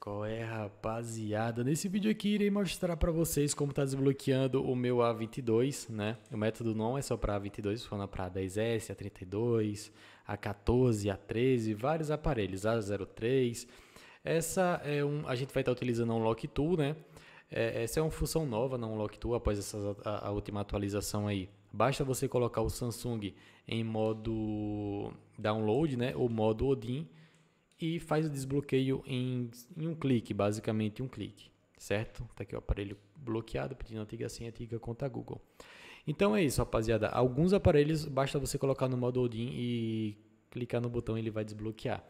Qual é, rapaziada? Nesse vídeo aqui irei mostrar para vocês como está desbloqueando o meu A22, né? O método não é só para A22, funciona para A10S, A32, A14, A13, vários aparelhos, A03. Essa é um, a gente vai estar tá utilizando o Lock Tool, né? É, essa é uma função nova na Unlock Tool após essa, a, a última atualização aí. Basta você colocar o Samsung em modo download, né? Ou modo Odin e faz o desbloqueio em, em um clique, basicamente um clique, certo? está aqui o aparelho bloqueado, pedindo antiga senha, antiga conta Google. Então é isso, rapaziada. Alguns aparelhos basta você colocar no modo Odin e clicar no botão ele vai desbloquear.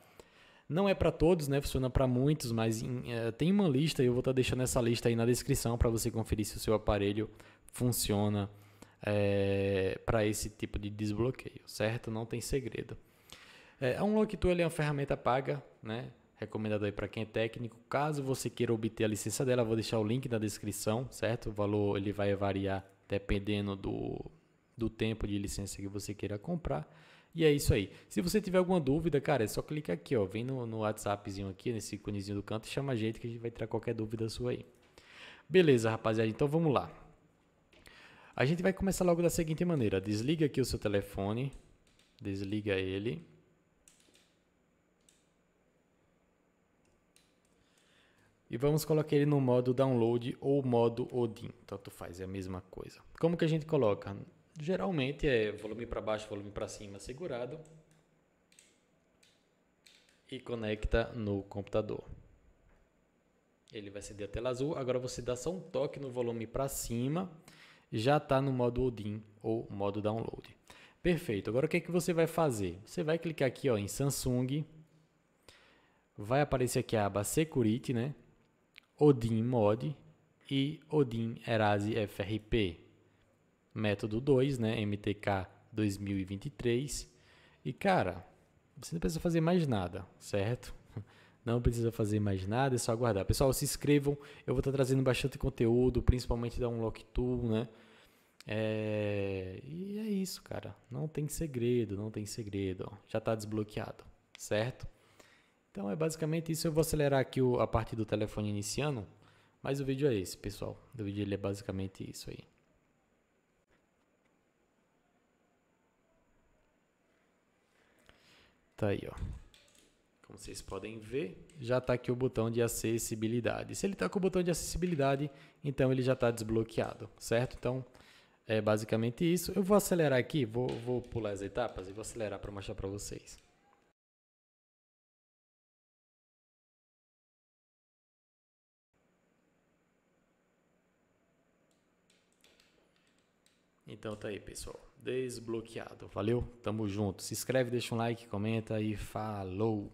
Não é para todos, né? Funciona para muitos, mas eh, tem uma lista e eu vou estar tá deixando essa lista aí na descrição para você conferir se o seu aparelho funciona é, eh, para esse tipo de desbloqueio, certo? Não tem segredo. É, a ele é uma ferramenta paga, né? recomendado aí para quem é técnico. Caso você queira obter a licença dela, vou deixar o link na descrição, certo? O valor ele vai variar dependendo do, do tempo de licença que você queira comprar. E é isso aí. Se você tiver alguma dúvida, cara, é só clicar aqui, ó. Vem no, no WhatsAppzinho aqui, nesse iconezinho do canto, e chama a gente que a gente vai tirar qualquer dúvida sua aí. Beleza, rapaziada, então vamos lá. A gente vai começar logo da seguinte maneira: desliga aqui o seu telefone, desliga ele E vamos colocar ele no modo download ou modo Odin, tanto faz, é a mesma coisa. Como que a gente coloca? Geralmente é volume para baixo, volume para cima segurado e conecta no computador. Ele vai acender a tela azul. Agora você dá só um toque no volume para cima, já está no modo Odin ou modo download. Perfeito. Agora o que, é que você vai fazer? Você vai clicar aqui ó, em Samsung. Vai aparecer aqui a aba Security, né? Odin Mod e Odin Erase FRP. Método 2, né? MTK 2023. E cara, você não precisa fazer mais nada, certo? Não precisa fazer mais nada, é só aguardar. Pessoal, se inscrevam, eu vou estar trazendo bastante conteúdo, principalmente da Unlock Tool, né? É... E é isso, cara. Não tem segredo, não tem segredo. Já está desbloqueado, certo? Então é basicamente isso. Eu vou acelerar aqui a parte do telefone iniciando, mas o vídeo é esse, pessoal. O vídeo ele é basicamente isso aí. Tá aí, ó. Como vocês podem ver, já está aqui o botão de acessibilidade. Se ele está com o botão de acessibilidade, então ele já está desbloqueado, certo? Então, é basicamente isso. Eu vou acelerar aqui, vou, vou pular as etapas e vou acelerar para mostrar para vocês. Então tá aí, pessoal. Desbloqueado. Valeu, tamo junto. Se inscreve, deixa um like, comenta e falou!